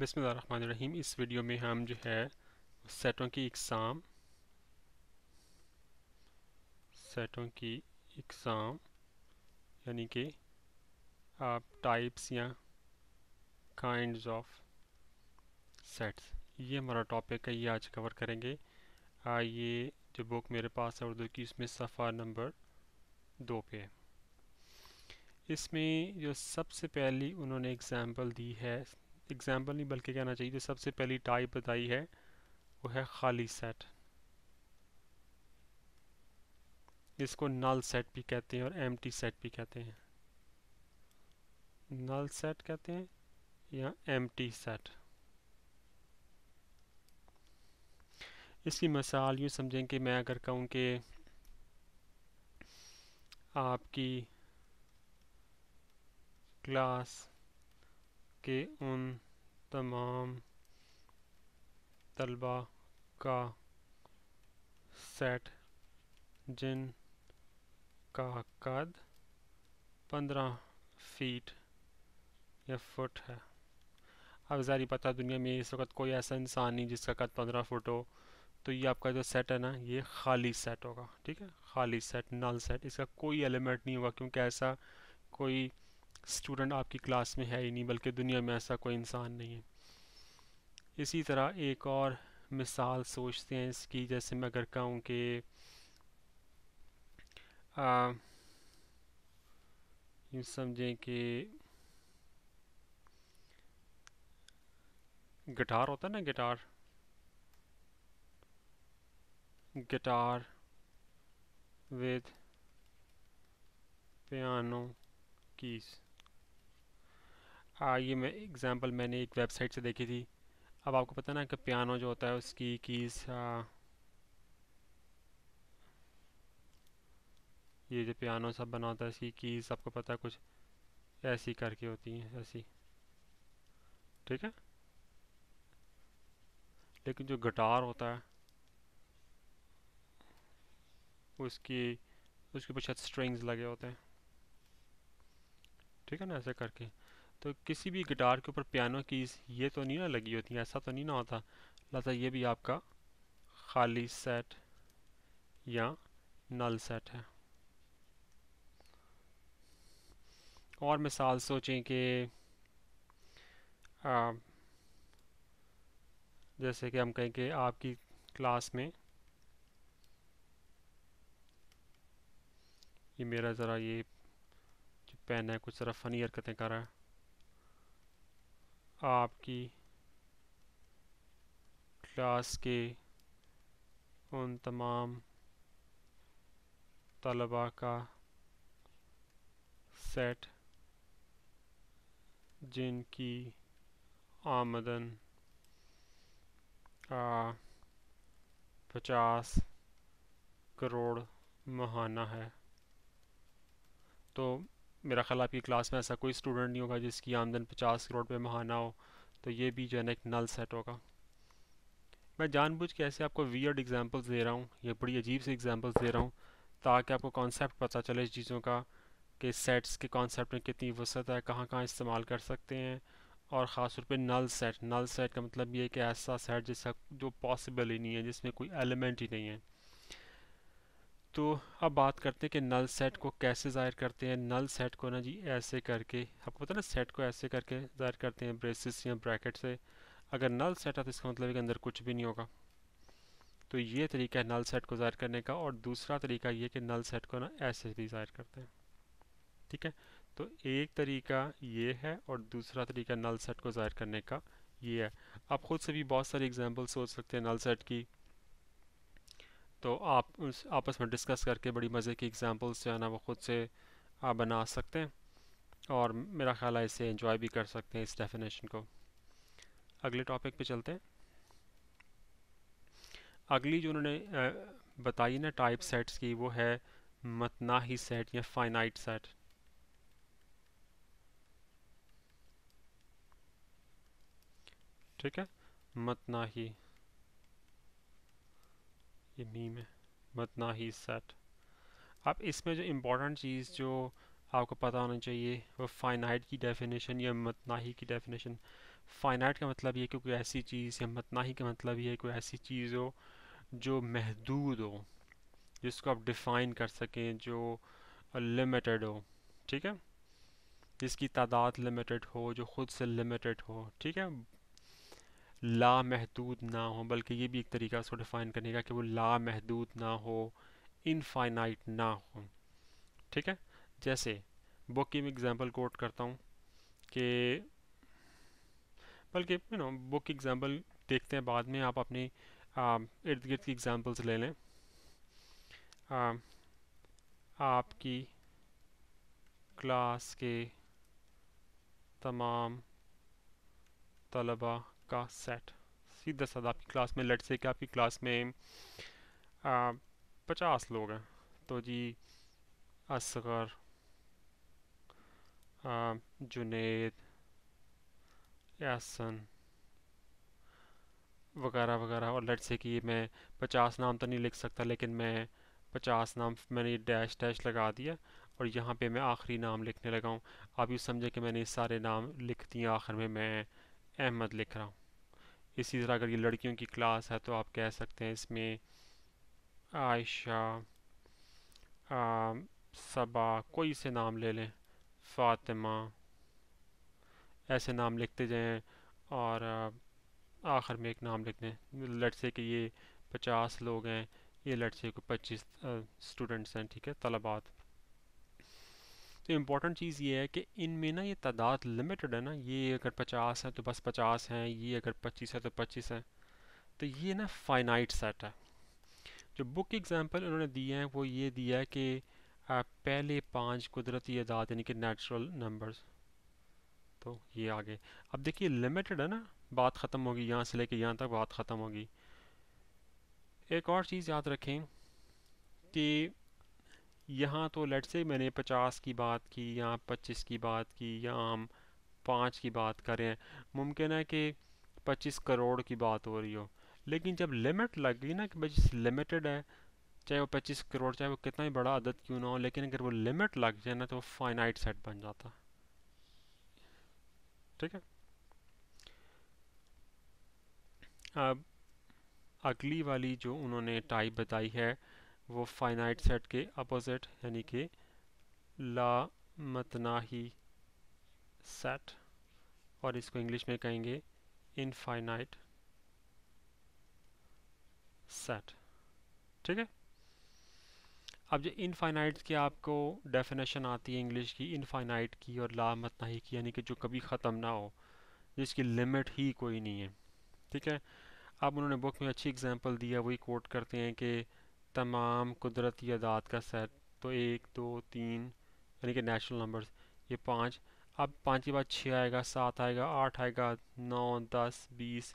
बिसमीम इस वीडियो में हम जो है सेटों की इकसाम सेटों की इकसाम यानी कि आप टाइप्स या काइंड ऑफ सेट्स ये हमारा टॉपिक है ये आज कवर करेंगे आ, ये जो बुक मेरे पास है उर्दू की इसमें सफ़ा नंबर दो पे है इसमें जो सबसे पहली उन्होंने एग्ज़ाम्पल दी है एग्जाम्पल नहीं बल्कि कहना चाहिए जो सबसे पहली टाइप बताई है वो है खाली सेट जिसको नल सेट भी कहते हैं और एम सेट भी कहते हैं नल सेट कहते हैं या एम सेट इसकी मिसाल यूँ समझें कि मैं अगर कहूँ कि आपकी क्लास कि उन तमाम तलबा का सेट जिन का कद पंद्रह फीट या फुट है अब ज़ारी पता दुनिया में इस वक्त कोई ऐसा इंसान नहीं जिसका कद पंद्रह फुट हो तो ये आपका जो सेट है ना ये खाली सेट होगा ठीक है खाली सेट नल सेट इसका कोई एलिमेंट नहीं होगा क्योंकि ऐसा कोई स्टूडेंट आपकी क्लास में है ही नहीं बल्कि दुनिया में ऐसा कोई इंसान नहीं है इसी तरह एक और मिसाल सोचते हैं इसकी जैसे मैं अगर कहूँ कि समझें कि गिटार होता है ना guitar guitar with piano keys आ, हाँ, ये मैं एग्ज़ाम्पल मैंने एक वेबसाइट से देखी थी अब आपको पता ना कि पियानो जो होता है उसकी कीज़ हाँ। ये जो पियानो सब बना होता है इसकी कीज़ आपको पता है कुछ ऐसी करके होती हैं ऐसी ठीक है लेकिन जो गिटार होता है उसकी उसके ऊपर शायद स्ट्रिंग्स लगे होते हैं ठीक है ना ऐसे करके तो किसी भी गिटार के ऊपर पियानो कीज़ ये तो नहीं ना लगी होती ऐसा तो नहीं ना होता लहता ये भी आपका खाली सेट या नल सेट है और मिसाल सोचें कि जैसे कि हम कहें कि आपकी क्लास में ये मेरा ज़रा ये जो पेन है कुछ ज़रा फ़नी हरकतें कर रहा है आपकी क्लास के उन तमाम तलबा का सेट जिनकी आमदन पचास करोड़ महाना है तो मेरा ख्याल आपकी क्लास में ऐसा कोई स्टूडेंट नहीं होगा जिसकी आमदन पचास करोड़ पे महाना हो तो ये भी जो है ना एक नल सेट होगा मैं जानबूझ के ऐसे आपको वियर्ड एग्जांपल्स दे रहा हूँ ये बड़ी अजीब से एग्जांपल्स दे रहा हूँ ताकि आपको कॉन्सेप्ट पता चले इस चीज़ों का कि सेट्स के कॉन्सेप्ट में कितनी वसत है कहाँ कहाँ इस्तेमाल कर सकते हैं और ख़ास तौर पर नल सेट नल सेट का मतलब ये कि ऐसा सेट जैसा जो पॉसिबल ही नहीं है जिसमें कोई एलिमेंट ही नहीं है तो अब बात करते हैं कि नल सेट को कैसे ज़ाहिर करते हैं नल सेट को ना जी ऐसे करके आपको पता ना सेट को ऐसे करके ज़ाहिर करते हैं ब्रेसिस या ब्रैकेट से अगर नल सेट है तो इसका मतलब है कि अंदर कुछ भी नहीं होगा तो ये तरीका है नल सेट को ज़ाहिर करने का और दूसरा तरीका ये कि नल सेट को ना ऐसे भी ज़ाहिर करते हैं ठीक है तो एक तरीका ये है और दूसरा तरीका नल सेट को ज़ाहिर करने का ये है आप ख़ुद से भी बहुत सारी एग्जाम्पल सोच सकते हैं नल सेट की तो आप उस आपस में डिस्कस करके बड़ी मज़े की एग्ज़ाम्पल्स जो है ना वो ख़ुद से आप बना सकते हैं और मेरा ख़्याल है इसे इन्जॉय भी कर सकते हैं इस डेफिनेशन को अगले टॉपिक पे चलते हैं अगली जो उन्होंने बताई ना टाइप सेट्स की वो है मतनाही सेट या फाइनाइट सेट ठीक है मतनाही ये मीम है मतना ही सेट अब इसमें जो इम्पोर्टेंट चीज़ जो आपको पता होना चाहिए वो फाइनाइट की डेफिनेशन या मतनाही की डेफिनेशन फाइनाइट का मतलब ये कि कोई ऐसी चीज़ या मतनाही का मतलब ये कोई ऐसी चीज़ हो जो महदूद हो जिसको आप डिफ़ाइन कर सकें जो लिमिटेड हो ठीक है जिसकी तादाद लिमिटेड हो जो ख़ुद से लिमिटेड हो ठीक है ला महदूद ना हो बल्कि ये भी एक तरीका उसको डिफ़ाइन करने का कि वो ला महदूद ना हो इनफाइनाइट ना हो ठीक है जैसे बुक की मैं एग्ज़ाम्पल कोट करता हूँ कि बल्कि यू नो बुक की एग्ज़ाम्पल देखते हैं बाद में आप अपनी इर्द गिर्द की एग्ज़ाम्पल्स ले लें आ, आपकी क्लास के तमाम तलबा का सेट सीधा साधा आपकी क्लास में लेट से कि आपकी क्लास में आ, पचास लोग हैं तो जी असगर जुनेद यासन वगैरह वगैरह और लट से कि मैं पचास नाम तो नहीं लिख सकता लेकिन मैं पचास नाम मैंने डैश डैश लगा दिया और यहाँ पे मैं आखिरी नाम लिखने लगा हूँ आप ये समझे कि मैंने सारे नाम लिख दिए आखिर में मैं अहमद लिख रहा हूँ इसी तरह अगर ये लड़कियों की क्लास है तो आप कह सकते हैं इसमें आयशा सबा कोई से नाम ले लें फातिमा ऐसे नाम लिखते जाएं और आखिर में एक नाम लिख दें लड़से के ये पचास लोग हैं ये लड़से को पच्चीस स्टूडेंट्स हैं ठीक है तलबात तो इम्पॉर्टेंट चीज़ ये है कि इनमें ना ये तादाद लिमिटेड है ना ये अगर पचास है तो बस पचास हैं ये अगर पच्चीस है तो पच्चीस है तो ये ना फाइनाइट सेट है जो बुक एग्जांपल उन्होंने दिए हैं वो ये दिया है कि पहले पांच कुदरती अदाद यानी कि नेचुरल नंबर्स तो ये आगे अब देखिए लिमिटेड है ना बात ख़त्म होगी यहाँ से लेके यहाँ तक बात ख़त्म होगी एक और चीज़ याद रखें कि यहाँ तो लेट से मैंने पचास की बात की या पच्चीस की बात की या हम पाँच की बात करें मुमकिन है कि पच्चीस करोड़ की बात हो रही हो लेकिन जब लिमिट लग गई ना कि जिस लिमिटेड है चाहे वो पच्चीस करोड़ चाहे वो कितना ही बड़ा आदत क्यों ना हो लेकिन अगर वो लिमिट लग जाए ना तो वो फाइनाइट सेट बन जाता ठीक है अब अगली वाली जो उन्होंने टाइप बताई है वो फाइनाइट सेट के अपोजिट यानी कि ला मतनाही सेट और इसको इंग्लिश में कहेंगे इनफाइनाइट सेट ठीक है अब जो इनफाइनाइट की आपको डेफिनेशन आती है इंग्लिश की इनफाइनाइट की और ला मतनाही की यानी कि जो कभी ख़त्म ना हो जिसकी लिमिट ही कोई नहीं है ठीक है अब उन्होंने बुक में अच्छी एग्जांपल दिया वही कोट करते हैं कि तमाम कुदरती अदात का सेट तो एक दो तीन यानी कि नेचुरल नंबर्स ये पाँच अब पाँच के बाद छः आएगा सात आएगा आठ आएगा नौ दस बीस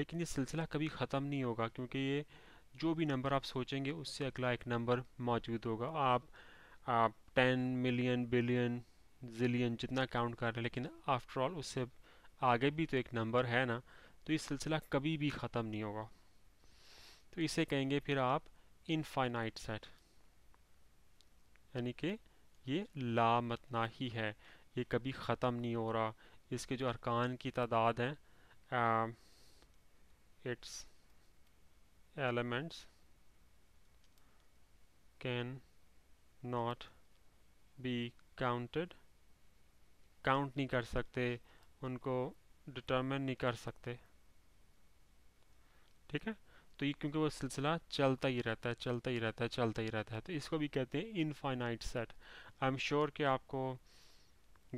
लेकिन ये सिलसिला कभी ख़त्म नहीं होगा क्योंकि ये जो भी नंबर आप सोचेंगे उससे अगला एक नंबर मौजूद होगा आप आप टेन मिलियन बिलियन जिलियन जितना काउंट कर रहे हैं लेकिन आफ्टरऑल उससे आगे भी तो एक नंबर है ना तो ये सिलसिला कभी भी ख़त्म नहीं होगा तो इसे कहेंगे फिर आप इनफाइनाइट सेट यानी कि ये लामतना ही है ये कभी ख़त्म नहीं हो रहा इसके जो अरकान की तादाद हैं its elements can not be counted count नहीं कर सकते उनको डिटर्मिन नहीं कर सकते ठीक है तो ये क्योंकि वो सिलसिला चलता ही रहता है चलता ही रहता है चलता ही रहता है तो इसको भी कहते हैं infinite set I am sure कि आपको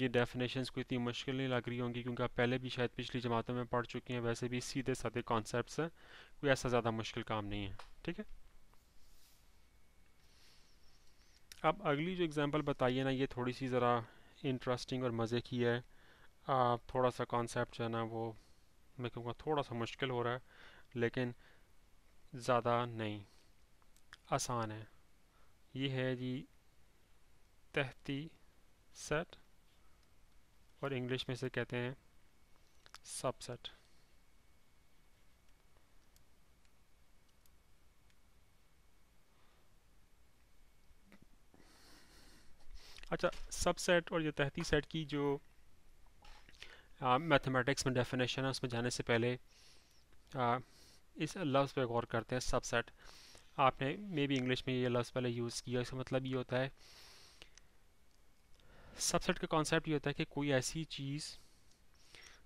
ये डेफिनेशंस को इतनी मुश्किल नहीं लग रही होंगी क्योंकि आप पहले भी शायद पिछली जमातों में पढ़ चुके हैं वैसे भी सीधे साधे कॉन्सेप्ट हैं कोई ऐसा ज़्यादा मुश्किल काम नहीं है ठीक है अब अगली जो एग्ज़ाम्पल बताइए ना ये थोड़ी सी ज़रा इंटरेस्टिंग और मज़े की है आ, थोड़ा सा कॉन्सेप्ट जो है ना वो मैं कहूँगा थोड़ा सा मुश्किल हो रहा है लेकिन ज़्यादा नहीं आसान है ये है जी तहती सेट और इंग्लिश में से कहते हैं सबसेट अच्छा सबसेट और ये तहती सेट की जो मैथमेटिक्स में डेफिनेशन है उसमें जाने से पहले आ, इस लफ्ज़ पर गौर करते हैं सबसेट आपने मे बी इंग्लिश में ये लफ्ज़ पहले यूज़ किया इसका मतलब ये होता है सबसेट का कॉन्सेप्ट ये होता है कि कोई ऐसी चीज़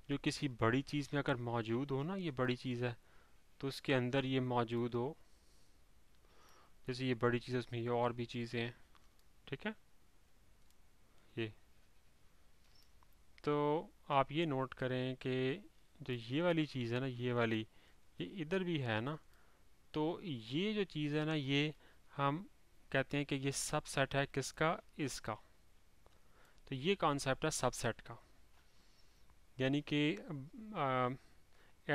जो किसी बड़ी चीज़ में अगर मौजूद हो ना ये बड़ी चीज़ है तो उसके अंदर ये मौजूद हो जैसे ये बड़ी चीज़ है उसमें ये और भी चीज़ें हैं ठीक है ये तो आप ये नोट करें कि जो ये वाली चीज़ है ना ये वाली ये इधर भी है ना तो ये जो चीज़ है ना ये हम कहते हैं कि ये सबसेट है किसका इसका तो ये कॉन्सेप्ट है सबसेट का यानी कि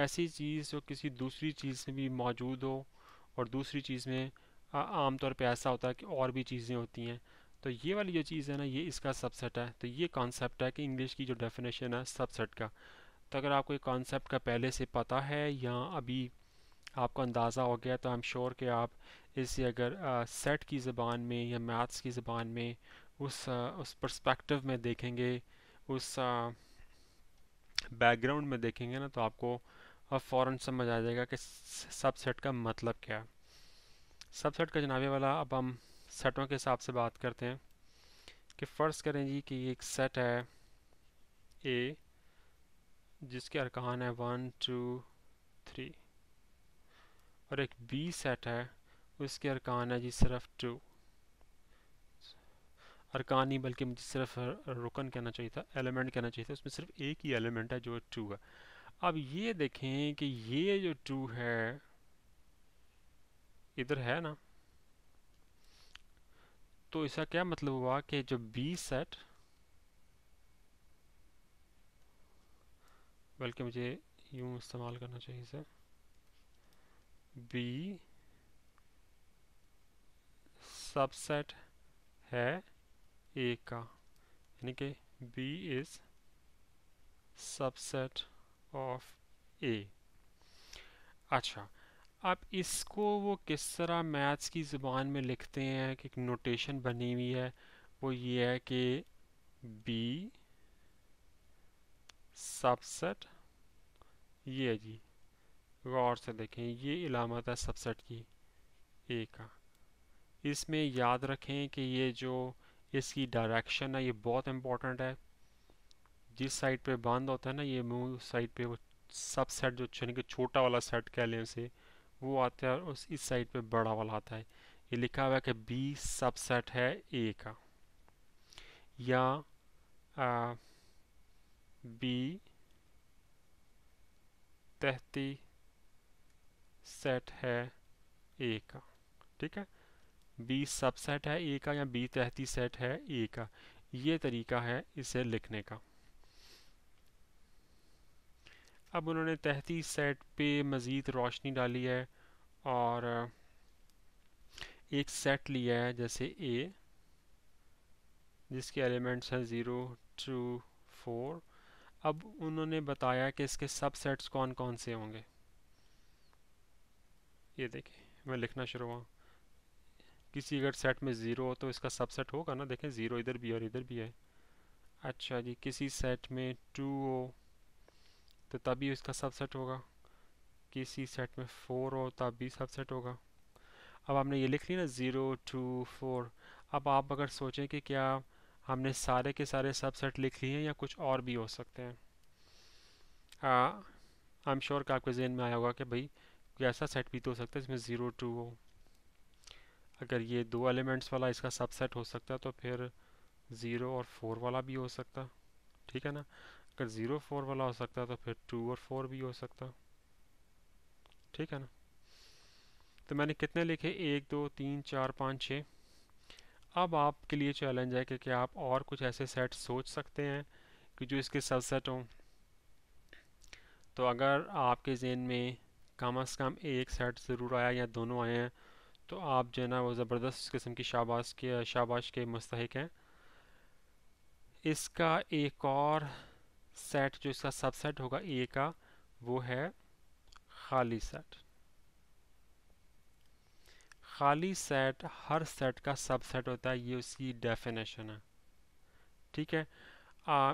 ऐसी चीज़ जो किसी दूसरी चीज़ में भी मौजूद हो और दूसरी चीज़ में आमतौर पे ऐसा होता है कि और भी चीज़ें होती हैं तो ये वाली जो चीज़ है ना ये इसका सबसेट है तो ये कॉन्सेप्ट है कि इंग्लिश की जो डेफिनेशन है सबसेट का तो अगर आपको एक कॉन्सेप्ट का पहले से पता है या अभी आपको अंदाज़ा हो गया तो आई एम श्योर कि आप इसे अगर सेट की ज़बान में या मैथ्स की ज़बान में उस आ, उस पर्सपेक्टिव में देखेंगे उस बैकग्राउंड में देखेंगे ना तो आपको फ़ौर समझ आ जाएगा कि सबसेट का मतलब क्या है सेट का जनाबे वाला अब हम सेटों के हिसाब से बात करते हैं कि फ़र्ज़ करें जी कि एक सेट है ए जिसके अरकान है वन टू थ्री और एक बी सेट है उसके अरकान है जी सिर्फ टू अरकान नहीं बल्कि मुझे सिर्फ रुकन कहना चाहिए था एलिमेंट कहना चाहिए था उसमें सिर्फ एक ही एलिमेंट है जो टू है अब ये देखें कि ये जो टू है इधर है ना तो इसका क्या मतलब हुआ कि जो बी सेट बल्कि मुझे यूँ इस्तेमाल करना चाहिए इसे बी सबसेट है ए का यानी कि B is subset of A अच्छा अब इसको वो किस तरह मैथ्स की ज़ुबान में लिखते हैं कि एक नोटेशन बनी हुई है वो ये है कि बी सबसेट ये जी गौर से देखें ये इलामत है सबसेट की ए का इसमें याद रखें कि ये जो इसकी डायरेक्शन है ये बहुत इम्पोर्टेंट है जिस साइड पे बंद होता है ना ये मुंह साइड पे वो सबसेट जो यानी कि छोटा वाला सेट कह लें उसे वो आता है और उस इस साइड पे बड़ा वाला आता है ये लिखा हुआ है कि बी सबसेट है ए का या आ, बी तहती सेट है ए का ठीक है बी सबसेट है ए का या बी तहती सेट है ए का ये तरीका है इसे लिखने का अब उन्होंने तहती सेट पे मज़ीद रोशनी डाली है और एक सेट लिया है जैसे ए जिसके एलिमेंट्स हैं ज़ीरो टू फोर अब उन्होंने बताया कि इसके सबसेट्स कौन कौन से होंगे ये देखें मैं लिखना शुरू हुआ किसी अगर सेट में ज़ीरो हो तो इसका सबसेट होगा ना देखें ज़ीरो इधर भी और इधर भी है अच्छा जी किसी सेट में टू हो तो तभी इसका सबसेट होगा किसी सेट में फ़ोर हो तब भी सबसेट होगा अब आपने ये लिख लिया ना ज़ीरो टू फोर अब आप अगर सोचें कि क्या हमने सारे के सारे सबसेट लिख लिए हैं या कुछ और भी हो सकते हैं आई एम श्योर कि आपके जहन में आया होगा कि भाई कोई ऐसा सेट भी तो हो सकता है जिसमें ज़ीरो टू हो अगर ये दो एलिमेंट्स वाला इसका सबसेट हो सकता है तो फिर ज़ीरो और फोर वाला भी हो सकता ठीक है ना अगर ज़ीरो फोर वाला हो सकता तो फिर टू और फोर भी हो सकता ठीक है ना तो मैंने कितने लिखे एक दो तीन चार पाँच छः अब आपके लिए चैलेंज है कि क्या आप और कुछ ऐसे सेट सोच सकते हैं कि जो इसके सबसेट हों तो अगर आपके जेन में कम अज़ कम एक सेट ज़रूर आया या दोनों आए हैं तो आप जो है ना वो ज़बरदस्त किस्म की शाबाश के शाबाश के मुस्तक हैं इसका एक और सेट जो इसका सबसेट होगा ए का वो है खाली सेट खाली सेट हर सेट का सबसेट होता है ये उसकी डेफिनेशन है ठीक है आ,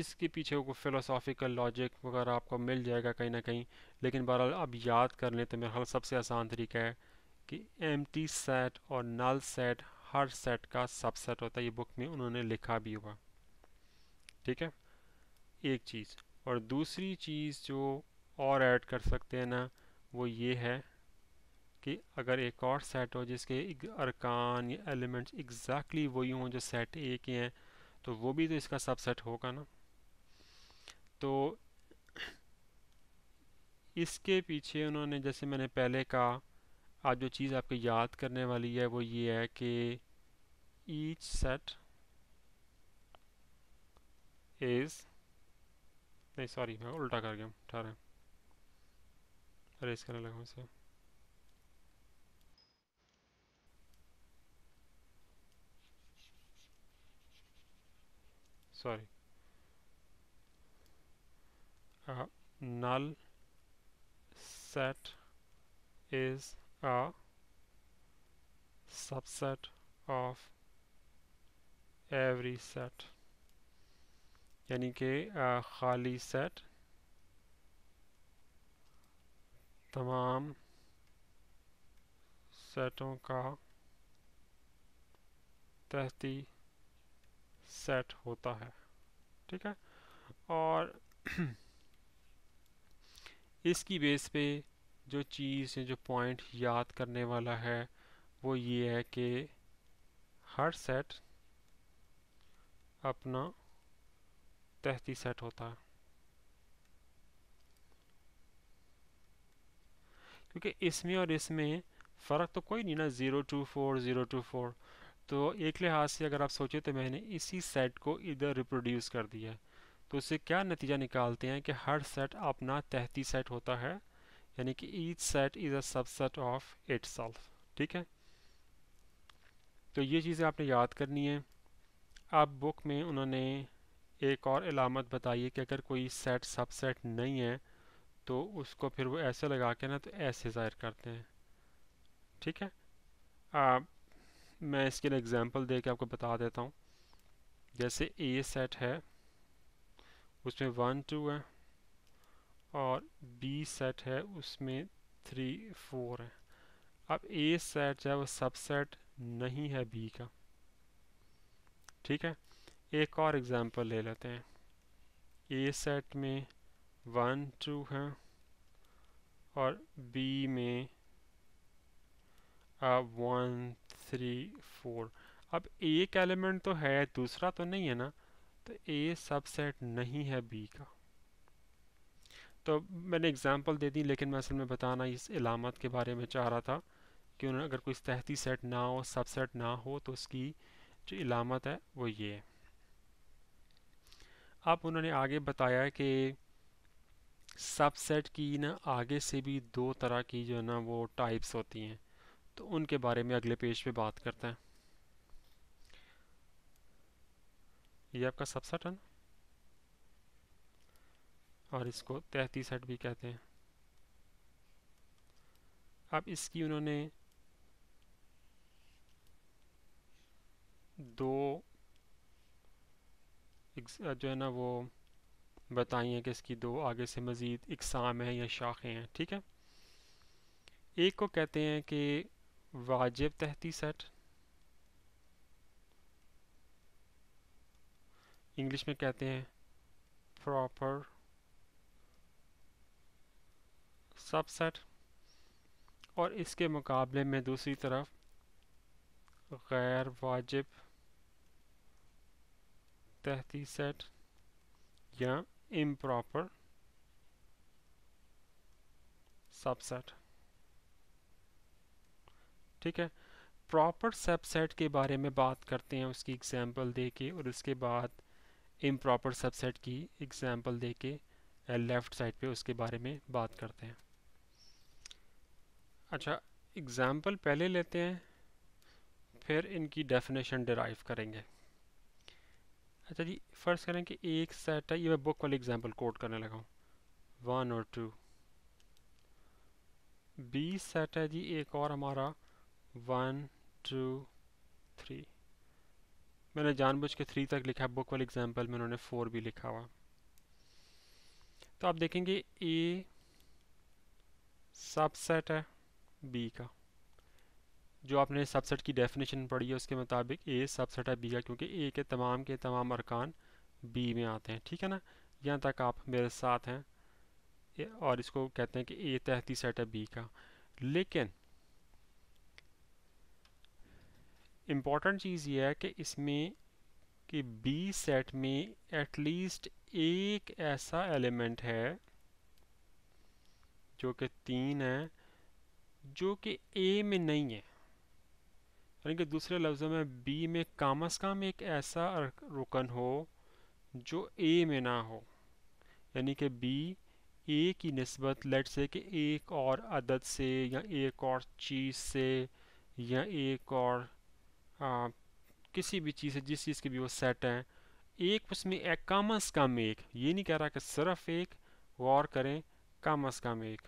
इसके पीछे को फिलोसॉफिकल लॉजिक वगैरह आपको मिल जाएगा कहीं ना कहीं लेकिन बहरहाल अब याद कर लें तो मेरा ख्याल सबसे आसान तरीका है कि एम सेट और नल सेट हर सेट का सबसेट होता है ये बुक में उन्होंने लिखा भी हुआ ठीक है एक चीज़ और दूसरी चीज़ जो और ऐड कर सकते हैं ना वो ये है कि अगर एक और सेट हो जिसके अरकान या एलिमेंट्स एग्जैक्टली वही हों जो सेट ए के हैं तो वो भी तो इसका सबसेट होगा ना तो इसके पीछे उन्होंने जैसे मैंने पहले कहा आज जो चीज़ आपको याद करने वाली है वो ये है कि ईच सेट इज़ नहीं सॉरी मैं उल्टा कर गया ठहरा अरे इस करने लगा उसे sorry a null set is a subset of every set यानी कि खाली सेट तमाम सेटों का तहती सेट होता है ठीक है और इसकी बेस पे जो चीज़ जो पॉइंट याद करने वाला है वो ये है कि हर सेट अपना तहती सेट होता है क्योंकि इसमें और इसमें फ़र्क तो कोई नहीं ना zero two four zero two four तो एक लिहाज से अगर आप सोचें तो मैंने इसी सेट को इधर रिप्रोड्यूस कर दिया तो उससे क्या नतीजा निकालते हैं कि हर सेट अपना तहती सेट होता है यानी कि each set is a subset of it ठीक है तो ये चीज़ें आपने याद करनी है आप बुक में उन्होंने एक और अलामत बताई है कि अगर कोई सेट सबसेट नहीं है तो उसको फिर वो ऐसे लगा के ना तो ऐसे ज़ाहिर करते हैं ठीक है आप मैं इसके लिए एग्जांपल दे के आपको बता देता हूँ जैसे ए सेट है उसमें वन टू है और बी सेट है उसमें थ्री फोर है अब ए सेट जो है वो सबसेट नहीं है बी का ठीक है एक और एग्जांपल ले लेते हैं ए सेट में वन टू है और बी में वन थ्री फोर अब एक एलिमेंट तो है दूसरा तो नहीं है ना तो ए सबसेट नहीं है बी का तो मैंने एग्जांपल दे दी लेकिन मैं असल में बताना इस इलामत के बारे में चाह रहा था कि उन्होंने अगर कोई तहती सेट ना हो सबसेट ना हो तो उसकी जो इलामत है वो ये है अब उन्होंने आगे बताया कि सबसेट की ना आगे से भी दो तरह की जो है ना वो टाइप्स होती हैं तो उनके बारे में अगले पेज पे बात करते हैं ये आपका सबसेट है और इसको तैती सेट भी कहते हैं अब इसकी उन्होंने दो जो है ना वो बताई हैं कि इसकी दो आगे से मज़ीद इकसाम हैं या शाखें हैं ठीक है एक को कहते हैं कि वाजिब सेट इंग्लिश में कहते हैं प्रॉपर सबसेट और इसके मुकाबले में दूसरी तरफ गैर वाजिब सेट या इम्प्रॉपर सबसेट ठीक है प्रॉपर सबसेट के बारे में बात करते हैं उसकी एग्जांपल देके और उसके बाद इम प्रॉपर सबसेट की एग्जांपल देके लेफ़्ट साइड पे उसके बारे में बात करते हैं अच्छा एग्ज़ाम्पल पहले लेते हैं फिर इनकी डेफिनेशन डिराइव करेंगे अच्छा जी फर्स्ट करें कि एक सेट है ये मैं बुक वाली एग्ज़ाम्पल कोट करने लगा हूँ वन और टू बी सेट है जी एक और हमारा वन टू थ्री मैंने जानबूझ के थ्री तक लिखा बुक वाले एग्जाम्पल में उन्होंने फोर भी लिखा हुआ तो आप देखेंगे ए सबसेट है बी का जो आपने सबसेट की डेफिनेशन पढ़ी है उसके मुताबिक ए सबसेट है बी का क्योंकि ए के तमाम के तमाम अरकान बी में आते हैं ठीक है ना यहाँ तक आप मेरे साथ हैं और इसको कहते हैं कि ए तहती सेट है बी का लेकिन इम्पॉर्टेंट चीज़ ये है कि इसमें कि बी सेट में एटलीस्ट एक ऐसा एलिमेंट है जो कि तीन है जो कि ए में नहीं है यानी कि दूसरे लफ्ज़ों में बी में कम अज़ कम एक ऐसा रुकन हो जो ए में ना हो यानी कि बी ए की नस्बत लेट से कि एक और अदद से या एक और चीज़ से या एक और आ, हाँ, किसी भी चीज़ है जिस चीज़ के भी वो सेट हैं एक उसमें एक कम अज़ कम एक ये नहीं कह रहा कि सिर्फ एक गौर करें कम अज़ कम एक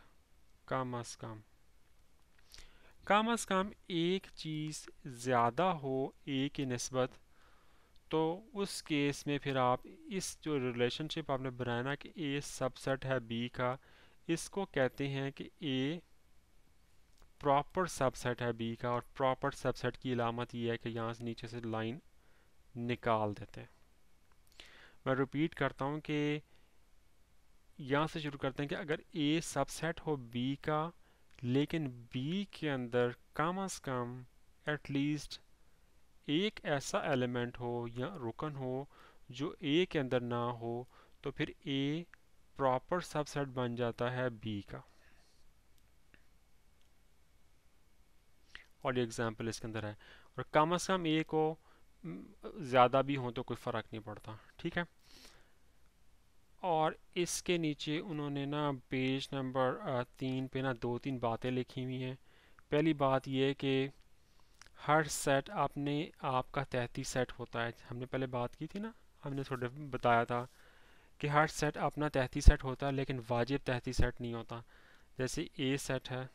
कम अज़ कम कम अज़ कम एक चीज़ ज़्यादा हो एक की नस्बत तो उस केस में फिर आप इस जो रिलेशनशिप आपने बनाया ना कि ए सबसेट है बी का इसको कहते हैं कि ए प्रॉपर सबसेट है बी का और प्रॉपर सबसेट की इलामत ये है कि यहाँ से नीचे से लाइन निकाल देते हैं मैं रिपीट करता हूँ कि यहाँ से शुरू करते हैं कि अगर ए सबसेट हो बी का लेकिन बी के अंदर कम अज़ कम एटलीस्ट एक ऐसा एलिमेंट हो या रुकन हो जो ए के अंदर ना हो तो फिर ए प्रॉपर सबसेट बन जाता है बी का और ये एग्जाम्पल इसके अंदर है और कम अज़ कम ए को ज़्यादा भी हों तो कोई फ़र्क नहीं पड़ता ठीक है और इसके नीचे उन्होंने ना पेज नंबर तीन पे ना दो तीन बातें लिखी हुई हैं पहली बात यह है कि हर सेट आपने आपका तहती सेट होता है हमने पहले बात की थी ना हमने थोड़े बताया था कि हर सेट अपना तहती सेट होता है लेकिन वाजिब तहती सेट नहीं होता जैसे ए सेट है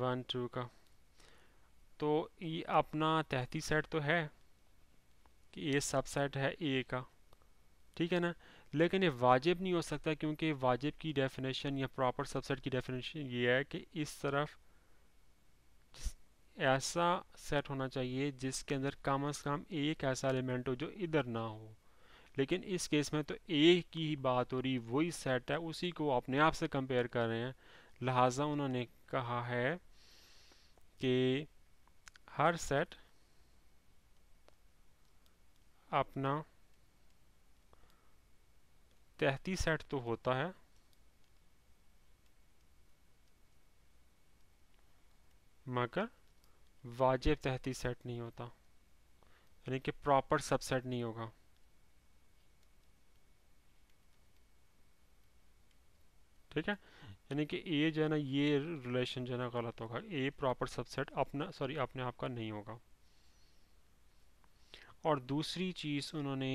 वन टू का तो ये अपना तहती सेट तो है कि ये सब सेट है ए का ठीक है ना लेकिन ये वाजिब नहीं हो सकता क्योंकि वाजिब की डेफिनेशन या प्रॉपर सबसेट की डेफिनेशन ये है कि इस तरफ ऐसा सेट होना चाहिए जिसके अंदर कम अज़ कम एक ऐसा एलिमेंट हो जो इधर ना हो लेकिन इस केस में तो ए की ही बात हो रही वही सेट है उसी को अपने आप से कंपेयर कर रहे हैं लिहाजा उन्होंने कहा है कि हर सेट अपना तहती सेट तो होता है मगर वाजिब तहती सेट नहीं होता यानी कि प्रॉपर सबसेट नहीं होगा ठीक है यानी कि ए जो है ना ये रिलेशन जो है ना गलत होगा ए प्रॉपर सबसेट अपना सॉरी अपने आप का नहीं होगा और दूसरी चीज़ उन्होंने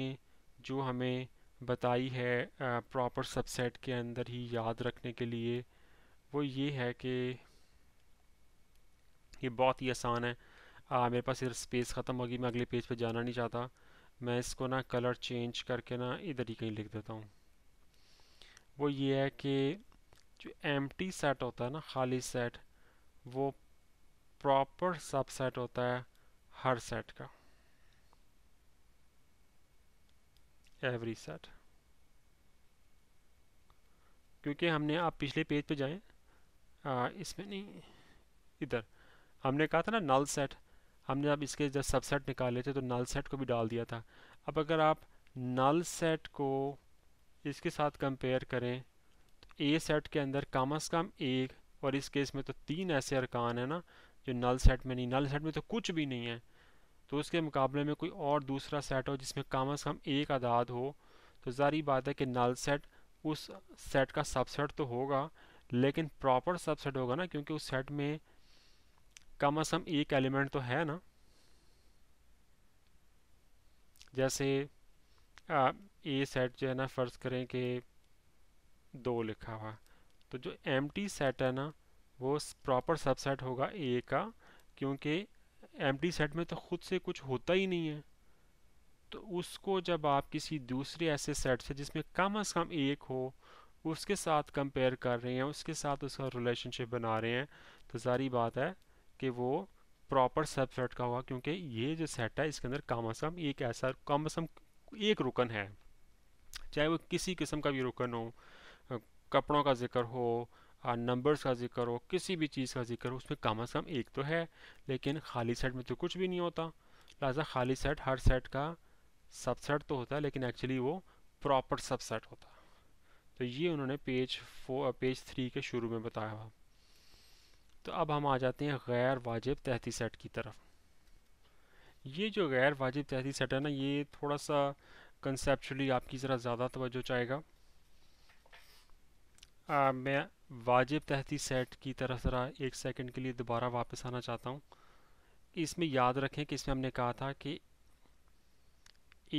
जो हमें बताई है प्रॉपर सबसेट के अंदर ही याद रखने के लिए वो ये है कि ये बहुत ही आसान है आ, मेरे पास इधर स्पेस ख़त्म होगी मैं अगले पेज पे जाना नहीं चाहता मैं इसको ना कलर चेंज करके ना इधर ही कहीं लिख देता हूँ वो ये है कि जो एम सेट होता है ना खाली सेट वो प्रॉपर सबसेट होता है हर सेट का एवरी सेट क्योंकि हमने आप पिछले पेज पे जाएं आ, इसमें नहीं इधर हमने कहा था ना नल सेट हमने अब इसके जब सबसेट निकाले थे तो नल सेट को भी डाल दिया था अब अगर आप नल सेट को इसके साथ कंपेयर करें ए सेट के अंदर कम अज़ कम एक और इस केस में तो तीन ऐसे अरकान हैं ना जो नल सेट में नहीं नल सेट में तो कुछ भी नहीं है तो उसके मुकाबले में कोई और दूसरा सेट हो जिसमें कम अज़ कम एक अदाद हो तो ज़ारी बात है कि नल सेट उस सेट का सबसेट तो होगा लेकिन प्रॉपर सबसेट होगा ना क्योंकि उस सेट में कम अज़ कम एक एलिमेंट तो है ना जैसे आ, ए सेट जो है ना फ़र्ज़ करें कि दो लिखा हुआ तो जो एम सेट है ना वो प्रॉपर सबसेट होगा ए का क्योंकि एम सेट में तो खुद से कुछ होता ही नहीं है तो उसको जब आप किसी दूसरे ऐसे सेट से जिसमें कम अज़ कम एक हो उसके साथ कंपेयर कर रहे हैं उसके साथ उसका रिलेशनशिप बना रहे हैं तो सारी बात है कि वो प्रॉपर सबसेट का होगा क्योंकि ये जो सेट है इसके अंदर कम अज़ कम एक ऐसा कम अज़ कम एक रुकन है चाहे वो किसी किस्म का भी रुकन हो कपड़ों का जिक्र हो नंबर्स का जिक्र हो किसी भी चीज़ का जिक्र हो उसमें कम अज़ कम एक तो है लेकिन खाली सेट में तो कुछ भी नहीं होता लिहाजा खाली सेट हर सेट का सबसेट तो होता है लेकिन एक्चुअली वो प्रॉपर सबसेट होता तो ये उन्होंने पेज फोर पेज थ्री के शुरू में बताया हुआ तो अब हम आ जाते हैं गैर वाजिब तहती सेट की तरफ ये जो गैर वाजिब तहती सेट है ना ये थोड़ा सा कंसेपचुअली आपकी ज़रा ज़्यादा तोज्जो चाहेगा आ, मैं वाजिब तहती सेट की तरफ ज़रा एक सेकंड के लिए दोबारा वापस आना चाहता हूँ इसमें याद रखें कि इसमें हमने कहा था कि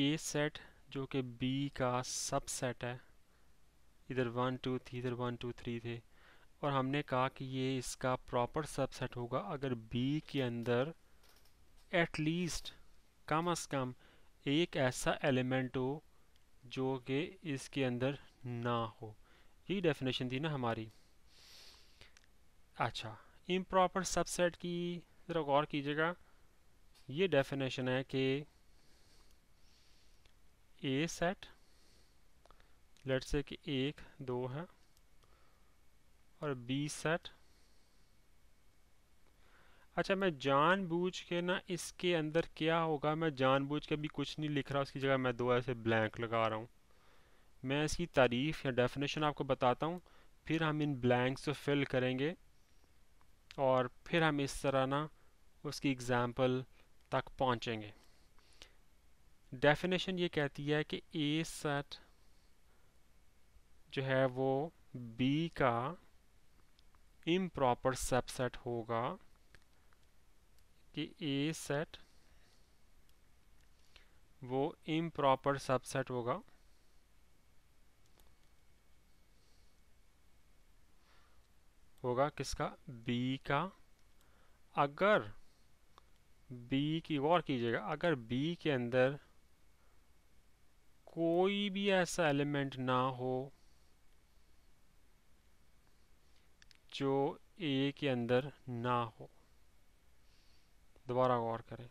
ए सेट जो कि बी का सब सेट है इधर वन टू थ्री इधर वन टू थ्री थे और हमने कहा कि ये इसका प्रॉपर सबसेट होगा अगर बी के अंदर एटलीस्ट कम अज़ कम एक ऐसा एलिमेंट हो जो कि इसके अंदर ना हो ही डेफिनेशन थी ना हमारी अच्छा इम्प्रॉपर सबसेट की ज़रा गौर कीजिएगा ये डेफिनेशन है कि ए सेट लेट से कि एक दो है और बी सेट अच्छा मैं जानबूझ के ना इसके अंदर क्या होगा मैं जानबूझ के भी कुछ नहीं लिख रहा उसकी जगह मैं दो ऐसे ब्लैंक लगा रहा हूँ मैं इसकी तारीफ़ या डेफिनेशन आपको बताता हूँ फिर हम इन ब्लैंक्स को फिल करेंगे और फिर हम इस तरह ना उसकी एग्ज़ाम्पल तक पहुँचेंगे डेफिनेशन ये कहती है कि ए सेट जो है वो बी का इम प्रॉपर सबसेट होगा कि ए सेट वो इम प्रॉपर सबसेट होगा होगा किसका बी का अगर बी की गौर कीजिएगा अगर बी के अंदर कोई भी ऐसा एलिमेंट ना हो जो ए के अंदर ना हो दोबारा गौर करें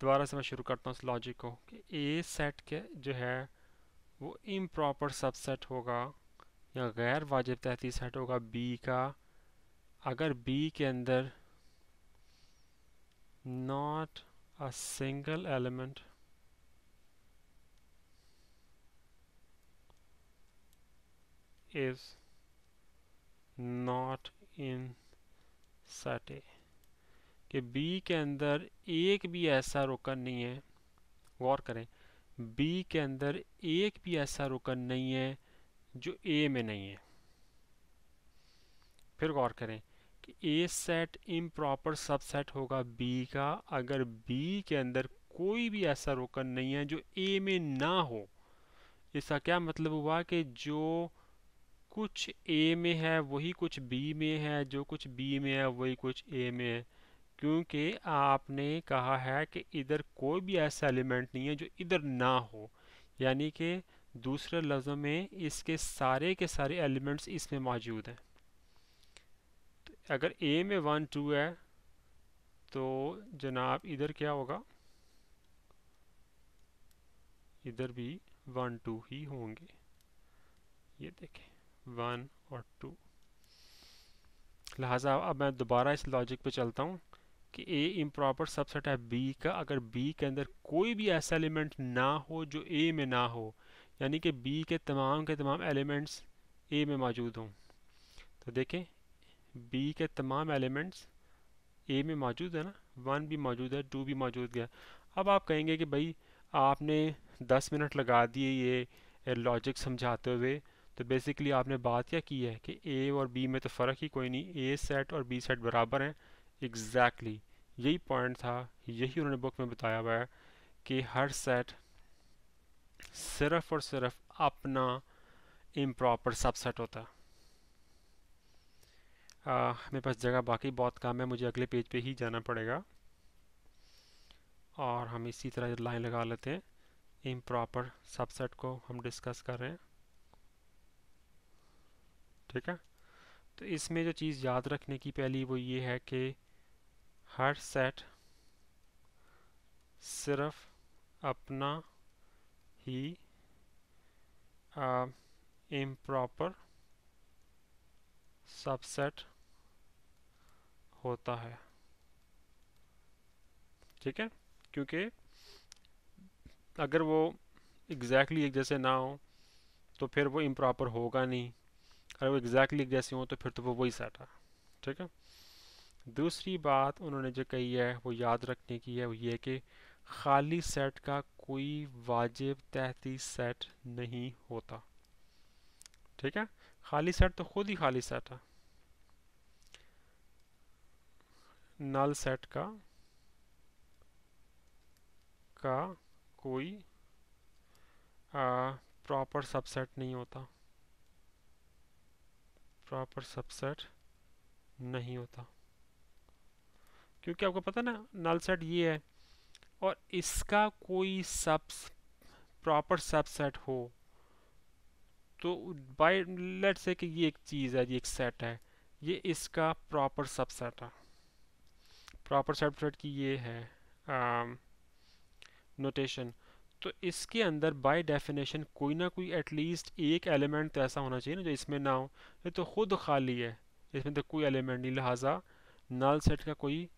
दोबारा से मैं शुरू करता हूँ इस लॉजिक को कि ए सेट के जो है वो इम्प्रॉपर सबसेट होगा या गैर वाजिब तहती सेट होगा बी का अगर बी के अंदर not a single element is not in set A कि बी के अंदर एक भी ऐसा रुकन नहीं है गौर करें बी के अंदर एक भी ऐसा रुकन नहीं है जो ए में नहीं है फिर गौर करें कि A set improper subset होगा बी का अगर बी के अंदर कोई भी ऐसा रुकन नहीं है जो ए में ना हो इसका क्या मतलब हुआ कि जो कुछ ए में है वही कुछ बी में है जो कुछ बी में है वही कुछ ए में है क्योंकि आपने कहा है कि इधर कोई भी ऐसा एलिमेंट नहीं है जो इधर ना हो यानी कि दूसरे लफ्ज़ों में इसके सारे के सारे एलिमेंट्स इसमें मौजूद हैं तो अगर ए में वन टू है तो जनाब इधर क्या होगा इधर भी वन टू ही होंगे ये देखें वन और टू लिहाजा अब मैं दोबारा इस लॉजिक पे चलता हूँ कि ए इम्प्रॉपर सबसेट है बी का अगर बी के अंदर कोई भी ऐसा एलिमेंट ना हो जो ए में ना हो यानी कि बी के तमाम के तमाम एलिमेंट्स ए में मौजूद हों तो देखें बी के तमाम एलिमेंट्स ए में मौजूद है ना वन भी मौजूद है टू भी मौजूद है अब आप कहेंगे कि भाई आपने दस मिनट लगा दिए ये लॉजिक समझाते हुए तो बेसिकली आपने बात क्या की है कि ए और बी में तो फ़र्क ही कोई नहीं ए सेट और बी सेट बराबर हैं एग्जैक्टली exactly. यही पॉइंट था यही उन्होंने बुक में बताया हुआ है कि हर सेट सिर्फ और सिर्फ अपना इम्प्रॉपर सबसेट होता है मेरे पास जगह बाकी बहुत कम है मुझे अगले पेज पे ही जाना पड़ेगा और हम इसी तरह लाइन लगा लेते हैं इम प्रॉपर सबसेट को हम डिस्कस कर रहे हैं ठीक है तो इसमें जो चीज़ याद रखने की पहली वो ये है कि हर सेट सिर्फ अपना ही इम्प्रॉपर सबसेट होता है ठीक है क्योंकि अगर वो एग्जैक्टली exactly एक जैसे ना हो तो फिर वो इम्प्रॉपर होगा नहीं अगर वो एग्जैक्टली exactly एक जैसे हो तो फिर तो वो वही सेट है ठीक है दूसरी बात उन्होंने जो कही है वो याद रखने की है वो ये कि खाली सेट का कोई वाजिब तहती सेट नहीं होता ठीक है खाली सेट तो खुद ही खाली सेट है नल सेट का का कोई प्रॉपर सबसेट नहीं होता प्रॉपर सबसेट नहीं होता क्योंकि आपको पता ना नल सेट ये है और इसका कोई सब्स प्रॉपर सबसेट हो तो बाय लेट से कि ये एक चीज़ है ये एक सेट है ये इसका प्रॉपर सबसेट है प्रॉपर सबसेट की ये है नोटेशन um, तो इसके अंदर बाय डेफिनेशन कोई ना कोई एटलीस्ट एक एलिमेंट तो ऐसा होना चाहिए ना जो इसमें ना हो ये तो खुद खाली है इसमें तो कोई एलिमेंट नहीं लिहाजा नल सेट का कोई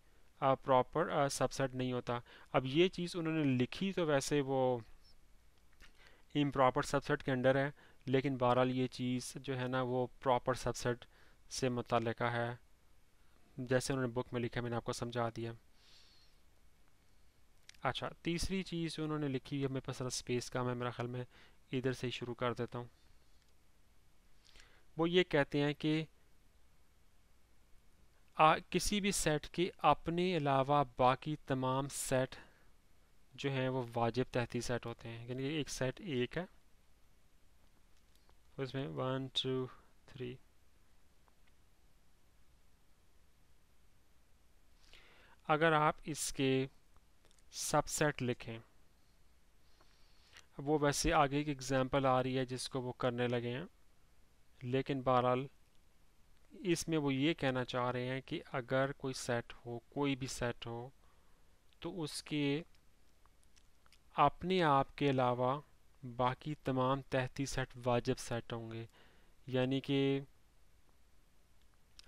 प्रॉपर सबसेट नहीं होता अब ये चीज़ उन्होंने लिखी तो वैसे वो इम प्रॉपर सबसेट के अंडर है लेकिन बहरहाल ये चीज़ जो है ना वो प्रॉपर सबसेट से मुतल है जैसे उन्होंने बुक में लिखा मैंने आपको समझा दिया अच्छा तीसरी चीज़ उन्होंने लिखी है मेरे पास सारा स्पेस काम है मेरा ख्याल में इधर से ही शुरू कर देता हूँ वो ये कहते हैं कि आ, किसी भी सेट के अपने अलावा बाकी तमाम सेट जो हैं वो वाजिब तहती सेट होते हैं यानी एक सेट एक है उसमें वन टू थ्री अगर आप इसके सबसेट लिखें वो वैसे आगे की एग्जांपल आ रही है जिसको वो करने लगे हैं लेकिन बहरहाल इसमें वो ये कहना चाह रहे हैं कि अगर कोई सेट हो कोई भी सेट हो तो उसके अपने आप के अलावा बाकी तमाम तहती सेट वाजिब सेट होंगे यानी कि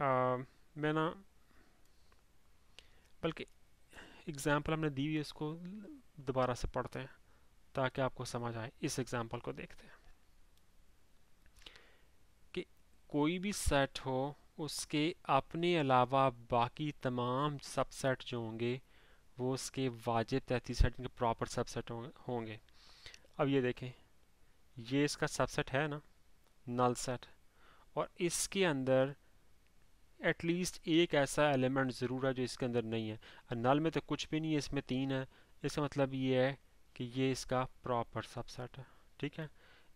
मैं ना बल्कि एग्ज़ाम्पल हमने दी हुई है उसको दोबारा से पढ़ते हैं ताकि आपको समझ आए इस एग्ज़ाम्पल को देखते हैं कोई भी सेट हो उसके अपने अलावा बाकी तमाम सबसेट जो होंगे वो उसके वाजिब तहती सेट के प्रॉपर सबसेट होंगे अब ये देखें ये इसका सबसेट है ना नल सेट और इसके अंदर एटलीस्ट एक ऐसा एलिमेंट ज़रूर है जो इसके अंदर नहीं है नल में तो कुछ भी नहीं है इसमें तीन है इसका मतलब ये है कि ये इसका प्रॉपर सबसेट है ठीक है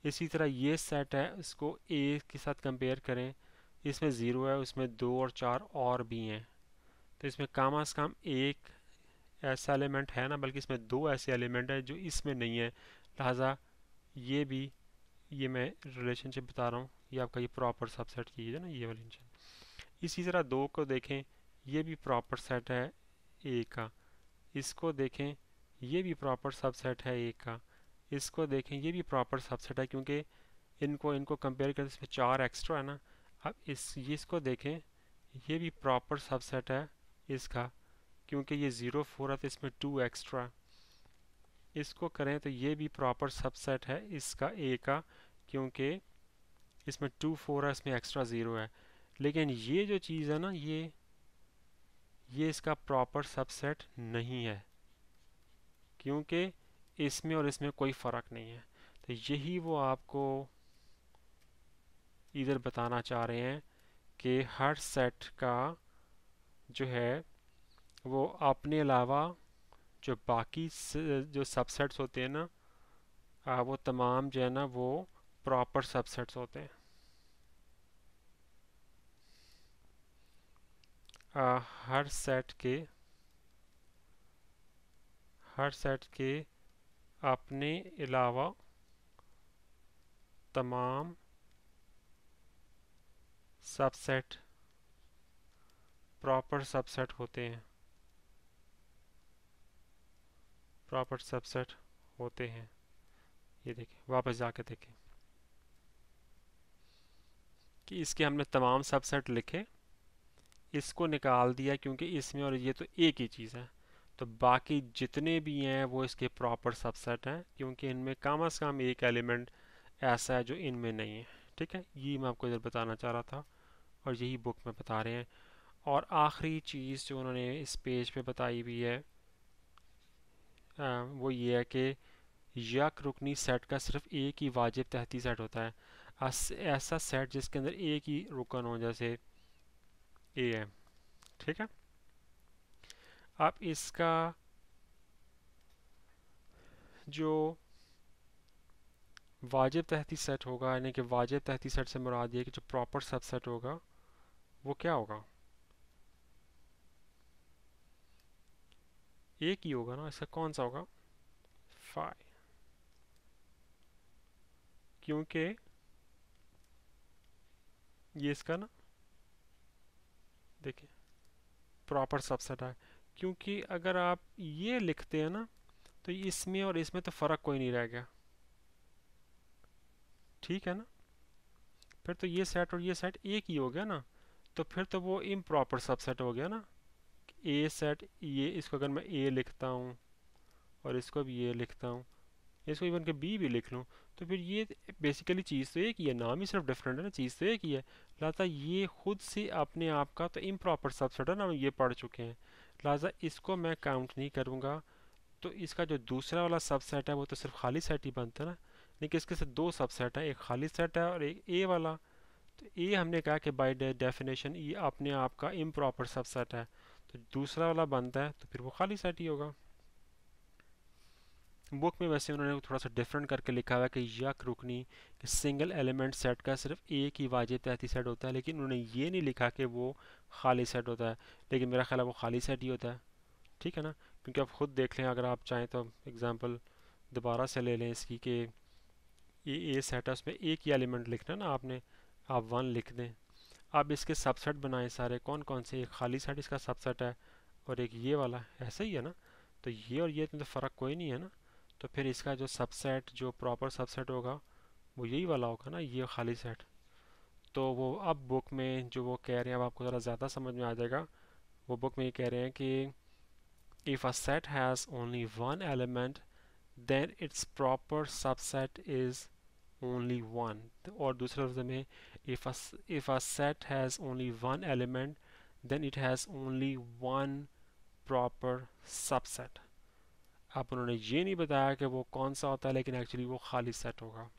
इसी तरह ये सेट है इसको ए के साथ कंपेयर करें इसमें ज़ीरो है उसमें दो और चार और भी हैं तो इसमें कम अज़ कम एक ऐसा एलिमेंट है ना बल्कि इसमें दो ऐसे एलिमेंट हैं जो इसमें नहीं है लिहाजा ये भी ये मैं रिलेशनशिप बता रहा हूँ ये आपका ये प्रॉपर सबसेट चीज़ है ना ये वाली इसी तरह दो को देखें ये भी प्रॉपर सेट है ए का इसको देखें ये भी प्रॉपर सबसेट है ए का इसको देखें ये भी प्रॉपर सबसेट है क्योंकि इनको इनको कंपेयर करते इसमें चार एक्स्ट्रा है ना अब इस ये इसको देखें ये भी प्रॉपर सबसेट है इसका क्योंकि ये ज़ीरो फोर है तो इसमें टू एक्स्ट्रा इसको करें तो ये भी प्रॉपर सबसेट है इसका ए का क्योंकि इसमें टू फोर है इसमें एक्स्ट्रा ज़ीरो है लेकिन ये जो चीज़ है ना ये ये इसका प्रॉपर सबसेट नहीं है क्योंकि इसमें और इसमें कोई फ़र्क नहीं है तो यही वो आपको इधर बताना चाह रहे हैं कि हर सेट का जो है वो अपने अलावा जो बाकी जो सबसेट्स होते हैं ना वो तमाम जो है ना वो प्रॉपर सबसेट्स होते हैं आ, हर सेट के हर सेट के अपने अलावा तमाम सबसेट प्रॉपर सबसेट होते हैं प्रॉपर सबसेट होते हैं ये देखें वापस जाके देखें कि इसके हमने तमाम सबसेट लिखे इसको निकाल दिया क्योंकि इसमें और ये तो एक ही चीज़ है तो बाकी जितने भी हैं वो इसके प्रॉपर सबसेट हैं क्योंकि इनमें कम अज़ कम एक एलिमेंट ऐसा है जो इनमें नहीं है ठीक है ये मैं आपको इधर बताना चाह रहा था और यही बुक में बता रहे हैं और आखिरी चीज़ जो उन्होंने इस पेज पे बताई हुई है आ, वो ये है कि यक रुकनी सेट का सिर्फ एक ही वाजिब तहती सेट होता है ऐसा सेट जिसके अंदर एक ही रुकन हो जैसे ए है ठीक है अब इसका जो वाजिब तहती सेट होगा यानी कि वाजिब तहती सेट से मुराद ये कि जो प्रॉपर सबसेट होगा वो क्या होगा एक ही होगा ना इसका कौन सा होगा फाइव क्योंकि ये इसका ना देखिए प्रॉपर सबसेट है क्योंकि अगर आप ये लिखते हैं ना तो इसमें और इसमें तो फ़र्क कोई नहीं रह गया ठीक है ना फिर तो ये सेट और ये सेट एक ही हो गया ना तो फिर तो वो इम प्रॉपर सबसेट हो गया ना ए सेट ये इसको अगर मैं ए लिखता हूँ और इसको अब ये लिखता हूँ इसको इवन के बी भी लिख लूँ तो फिर ये बेसिकली चीज़ तो एक ही है नाम ही सिर्फ डिफरेंट है ना चीज़ तो एक ही है लाता ये खुद से अपने आप का तो इम प्रॉपर सबसेट है ना हम ये पढ़ चुके हैं लिहाजा इसको मैं काउंट नहीं करूँगा तो इसका जो दूसरा वाला सबसेट है वो तो सिर्फ खाली सेट ही बनता है ना लेकिन इसके से दो सबसेट है एक खाली सेट है और एक ए वाला तो ए हमने कहा कि बाई डेफिनेशन ये अपने आप का इम प्रॉपर सबसेट है तो दूसरा वाला बनता है तो फिर वो खाली सेट ही होगा बुक में वैसे उन्होंने थोड़ा सा डिफरेंट करके लिखा हुआ है कि यक रुकनी कि सिंगल एलिमेंट सेट का सिर्फ एक ही तहत तहती सेट होता है लेकिन उन्होंने ये नहीं लिखा कि वो खाली सेट होता है लेकिन मेरा ख्याल है वो खाली सेट ही होता है ठीक है ना क्योंकि आप ख़ुद देख लें अगर आप चाहें तो एग्ज़ाम्पल दोबारा से ले लें इसकी कि ये ए सेट है उसमें एक ही एलिमेंट लिखना ना आपने आप वन लिख दें आप इसके सबसेट बनाएं सारे कौन कौन से एक खाली सेट इसका सबसेट है और एक ये वाला ऐसा ही है ना तो ये और ये तो मतलब फ़र्क कोई नहीं है ना तो फिर इसका जो सबसेट जो प्रॉपर सबसेट होगा वो यही वाला होगा ना ये खाली सेट तो वो अब बुक में जो वो कह रहे हैं अब आपको ज़रा ज़्यादा समझ में आ जाएगा वो बुक में ये कह रहे हैं कि if a set has only one element then its proper subset is only one और दूसरे लफ्ज में if a set has only one element then it has only one proper subset आप उन्होंने ये नहीं बताया कि वो कौन सा होता है लेकिन एक्चुअली वो खाली सेट होगा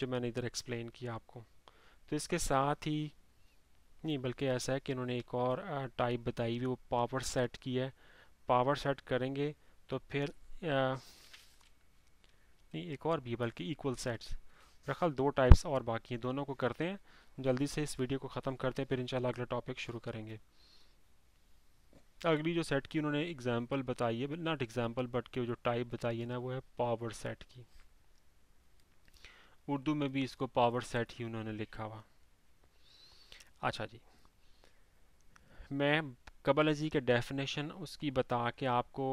जो मैंने इधर एक्सप्लेन किया आपको तो इसके साथ ही नहीं बल्कि ऐसा है कि इन्होंने एक और टाइप बताई हुई वो पावर सेट की है पावर सेट करेंगे तो फिर आ, नहीं एक और भी बल्कि इक्वल सेट्स रखल दो टाइप्स और बाकी हैं दोनों को करते हैं जल्दी से इस वीडियो को ख़त्म करते हैं फिर इंशाल्लाह अगला टॉपिक शुरू करेंगे अगली जो सेट की उन्होंने एग्जाम्पल बताई है नॉट एग्जाम्पल बट के जो टाइप बताई है ना वो है पावर सेट की उर्दू में भी इसको पावर सेट ही उन्होंने लिखा हुआ अच्छा जी मैं कबल अजी के डेफिनेशन उसकी बता के आपको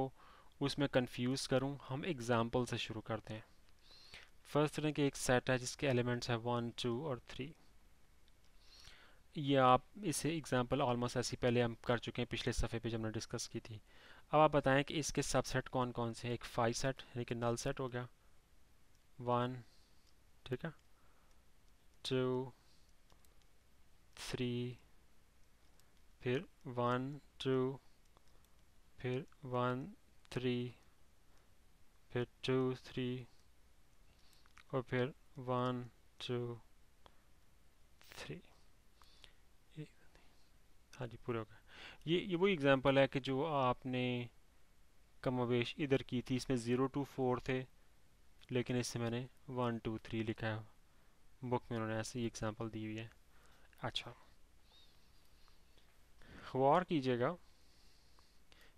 उसमें कंफ्यूज करूं हम एग्जाम्पल से शुरू करते हैं फर्स्ट तरह के एक सेट है जिसके एलिमेंट्स हैं वन टू और थ्री ये आप इसे एग्जांपल ऑलमोस्ट ऐसी पहले हम कर चुके हैं पिछले सफ़े पे जब हमने डिस्कस की थी अब आप बताएं कि इसके सबसेट कौन कौन से हैं एक फाइव सेट यानी कि नल सेट हो गया वन ठीक है टू थ्री फिर वन टू फिर वन थ्री फिर टू थ्री और फिर वन टू थ्री हाँ जी पूरा होगा ये ये वही एग्जांपल है कि जो आपने कमावेश इधर की थी इसमें ज़ीरो टू फोर थे लेकिन इससे मैंने वन टू थ्री लिखा है बुक में उन्होंने ऐसी एग्ज़ाम्पल दी हुई है अच्छा गौर कीजिएगा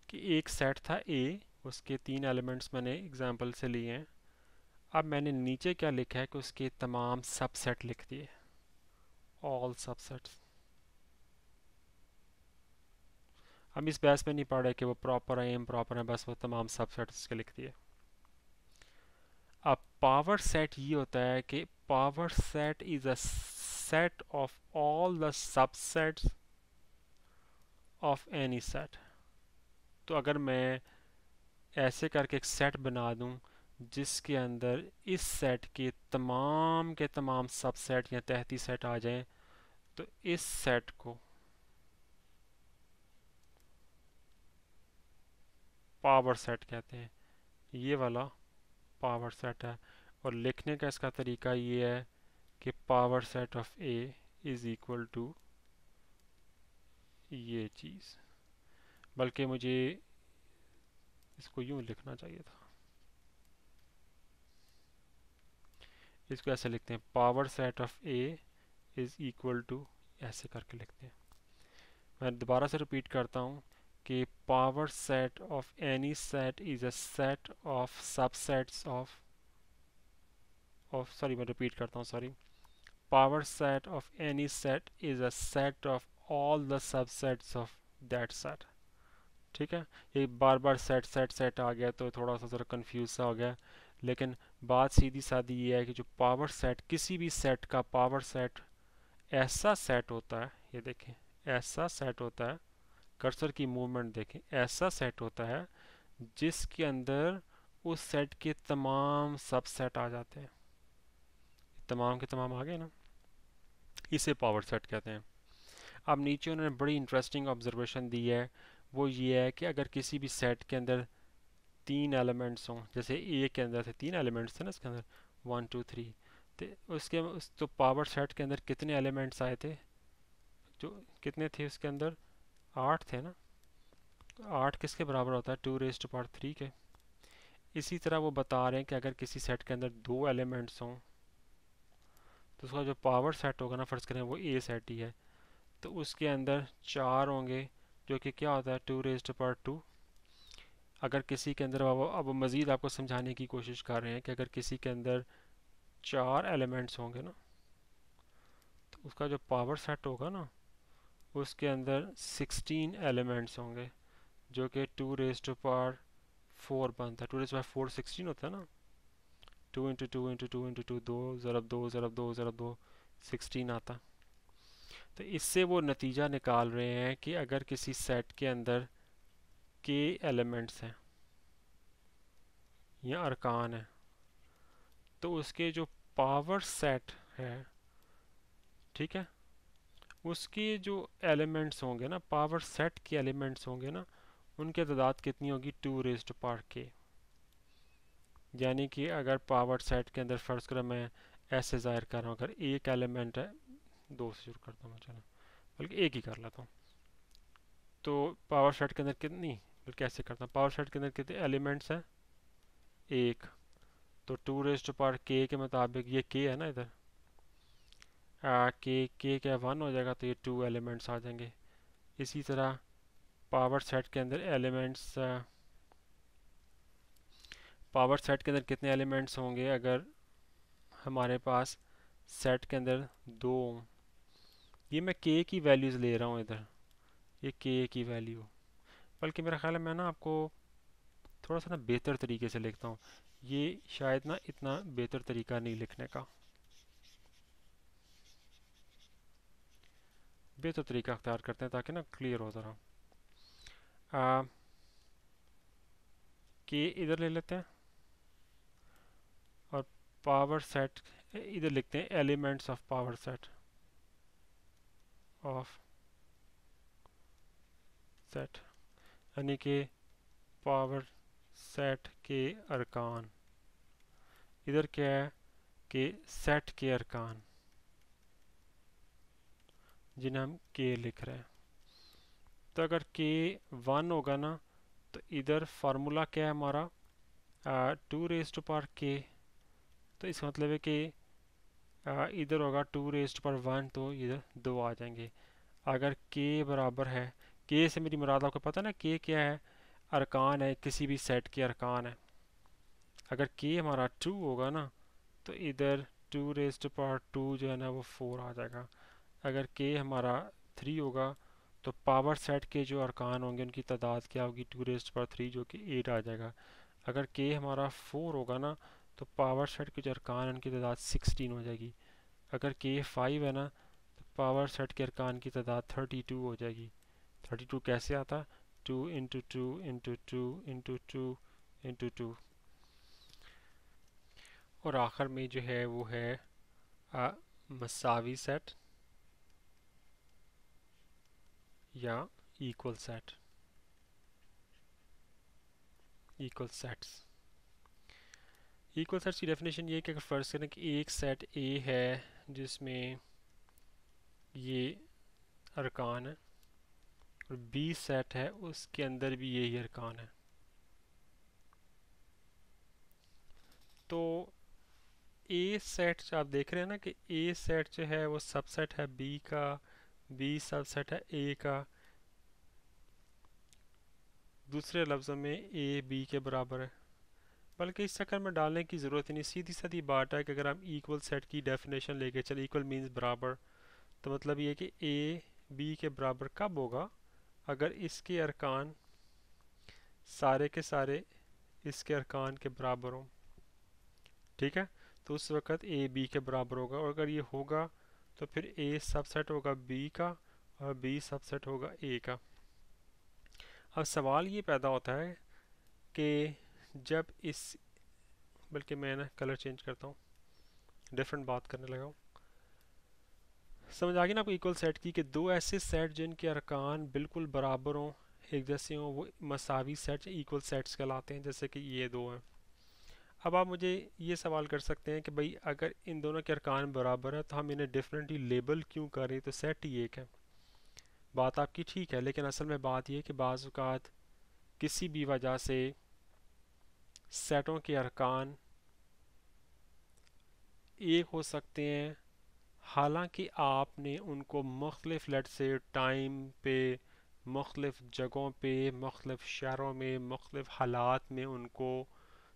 कि एक सेट था ए उसके तीन एलिमेंट्स मैंने एग्ज़ाम्पल से लिए हैं अब मैंने नीचे क्या लिखा है कि उसके तमाम सबसेट लिख दिए ऑल सबसेट्स हम इस बहस में नहीं पढ़ रहे कि वो प्रॉपर है एम प्रॉपर है बस वो तमाम सबसेट उसके लिख दिए अब पावर सेट ये होता है कि power set is a of all the subset of any set तो अगर मैं ऐसे करके एक सेट बना दूं जिसके अंदर इस सेट के तमाम के तमाम सबसेट या तहती सेट आ जाएं तो इस सेट को पावर सेट कहते हैं ये वाला पावर सेट है और लिखने का इसका तरीका ये है कि power set of A is equal to ये चीज़ बल्कि मुझे इसको यूँ लिखना चाहिए था इसको ऐसे लिखते हैं power set of A is equal to ऐसे करके लिखते हैं मैं दोबारा से रिपीट करता हूँ power set of any set is a set of subsets of of sorry मैं repeat करता हूँ sorry power set of any set is a set of all the subsets of that set ठीक है ये बार बार set set set आ गया तो थोड़ा सा ज़रा confused सा हो गया लेकिन बात सीधी साधी ये है कि जो power set किसी भी set का power set ऐसा set होता है ये देखें ऐसा set होता है कर्सर की मूवमेंट देखें ऐसा सेट होता है जिसके अंदर उस सेट के तमाम सबसेट आ जाते हैं तमाम के तमाम आ गए ना इसे पावर सेट कहते हैं अब नीचे उन्होंने बड़ी इंटरेस्टिंग ऑब्जर्वेशन दी है वो ये है कि अगर किसी भी सेट के अंदर तीन एलिमेंट्स हों जैसे ए के अंदर थे तीन एलिमेंट्स थे ना इसके अंदर वन टू थ्री तो उसके उस तो पावर सेट के अंदर कितने एलिमेंट्स आए थे जो कितने थे उसके अंदर आठ थे ना आठ किसके बराबर होता है टू रेस्ट पार्ट थ्री के इसी तरह वो बता रहे हैं कि अगर किसी सेट के अंदर दो एलिमेंट्स हों तो उसका जो पावर सेट होगा ना फ़र्ज़ करें वो ए सेट ही है तो उसके अंदर चार होंगे जो कि क्या होता है टू रेस्ट पार्ट टू अगर किसी के अंदर अब अब मज़ीद आपको समझाने की कोशिश कर रहे हैं कि अगर किसी के अंदर चार एलिमेंट्स होंगे ना तो उसका जो पावर सेट होगा ना उसके अंदर 16 एलिमेंट्स होंगे जो कि two raise to power four बनता है two raise power four sixteen होता है ना two into two into two into two दो ज़रब दो ज़रब दो ज़रब दो सिक्सटीन आता तो इससे वो नतीजा निकाल रहे हैं कि अगर किसी सेट के अंदर के एलिमेंट्स हैं या अरकान हैं तो उसके जो पावर सेट है ठीक है उसके जो एलिमेंट्स होंगे ना पावर सेट के एलिमेंट्स होंगे ना उनके तादाद कितनी होगी टू रेस्ट पार के यानी कि अगर पावर सेट के अंदर फ़र्ज़ करें मैं ऐसे ज़ाहिर कर रहा हूँ अगर एक एलिमेंट है दो से शुरू करता हूँ चलो बल्कि एक ही कर लेता हूँ तो पावर सेट के अंदर कितनी बल्कि ऐसे करता हूँ पावर सेट के अंदर कितने एलिमेंट्स हैं एक तो टू रेस्ट पार के के मुताबिक ये के है ना इधर के के क्या वन हो जाएगा तो ये टू एलिमेंट्स आ जाएंगे इसी तरह पावर सेट के अंदर एलिमेंट्स पावर सेट के अंदर कितने एलिमेंट्स होंगे अगर हमारे पास सेट के अंदर दो ये मैं के की वैल्यूज़ ले रहा हूँ इधर ये के की वैल्यू बल्कि मेरा ख्याल है मैं ना आपको थोड़ा सा ना बेहतर तरीके से लिखता हूँ ये शायद ना इतना बेहतर तरीका नहीं लिखने का बेहतर तरीका अख्तियार करते हैं ताकि ना क्लियर हो ज़रा के इधर ले लेते हैं और पावर सेट इधर लिखते हैं elements of power set of set यानी कि पावर सेट के अरकान इधर क्या है कि सेट के अरकान जिन्हें हम के लिख रहे हैं तो अगर के वन होगा ना तो इधर फार्मूला क्या है हमारा टू रेज टू पार के तो इसका मतलब है कि इधर होगा two raise to power one तो इधर दो आ जाएंगे अगर के बराबर है के से मेरी मुराद आपको पता ना के क्या है अरकान है किसी भी सेट के अरकान है अगर के हमारा टू होगा ना तो इधर two raise to power two जो है ना वो फोर आ जाएगा अगर के हमारा थ्री होगा तो पावर सेट के जो अरकान होंगे उनकी तादाद क्या होगी टू रेस्ट पर थ्री जो कि एट आ जाएगा अगर के हमारा फोर होगा ना तो पावर सेट के जो अरकान उनकी तादाद सिक्सटीन हो जाएगी अगर के फाइव है ना तो पावर सेट के अरकान की तादाद थर्टी टू हो जाएगी थर्टी टू कैसे आता two into two into two into two into two और आखिर में जो है वो है आ, मसावी सेट या equal set equal sets equal sets की डेफिनेशन ये कि अगर फ़र्ज़ करें कि एक सेट ए है जिसमें ये अरकान है और बी सेट है उसके अंदर भी यही अरकान है तो ए सेट आप देख रहे हैं ना कि ए सेट जो है वो सबसेट है बी का बी सबसेट है ए का दूसरे लफ्ज़ में ए बी के बराबर है बल्कि इस चक्कर में डालने की ज़रूरत नहीं सीधी सीधी बात है कि अगर हम इक्वल सेट की डेफिनेशन लेके चले इक्वल मींस बराबर तो मतलब ये कि ए बी के बराबर कब होगा अगर इसके अरकान सारे के सारे इसके अरकान के बराबर हों ठीक है तो उस वक़्त ए बी के बराबर होगा और अगर ये होगा तो फिर ए सबसेट होगा बी का और बी सबसेट होगा ए का अब सवाल ये पैदा होता है कि जब इस बल्कि मैं ना कलर चेंज करता हूँ डिफरेंट बात करने लगा हूँ समझ आ गई ना आपको इक्वल सेट की कि दो ऐसे सेट जिनके अरकान बिल्कुल बराबर हों एक जैसे हों वो मसावी सेट इक्वल सेट्स कहलाते हैं जैसे कि ये दो हैं अब आप मुझे ये सवाल कर सकते हैं कि भाई अगर इन दोनों के अरकान बराबर है तो हम इन्हें डिफरेंटली लेबल क्यों कर रहे हैं तो सेट ही एक है बात आपकी ठीक है लेकिन असल में बात यह कि बाज़ात किसी भी वजह से सेटों के अरकान एक हो सकते हैं हालांकि आपने उनको मुख्तलिफ लट से टाइम पे मुख्तलिफ जगहों पे मुख्तलिफ शहरों में मुख्तलिफ हालात में उनको